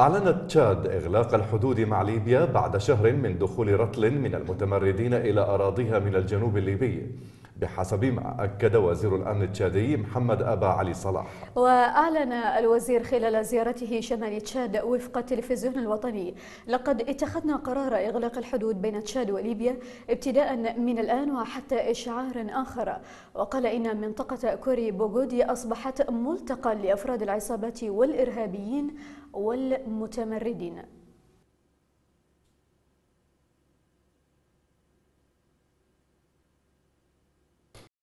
أعلنت تشاد إغلاق الحدود مع ليبيا بعد شهر من دخول رتل من المتمردين إلى أراضيها من الجنوب الليبي بحسب ما أكد وزير الأمن التشادي محمد أبا علي صلاح وأعلن الوزير خلال زيارته شمال تشاد وفق التلفزيون الوطني لقد اتخذنا قرار إغلاق الحدود بين تشاد وليبيا ابتداء من الآن وحتى إشعار آخر وقال إن منطقة كوري بوغودي أصبحت ملتقى لأفراد العصابات والإرهابيين والمتمردين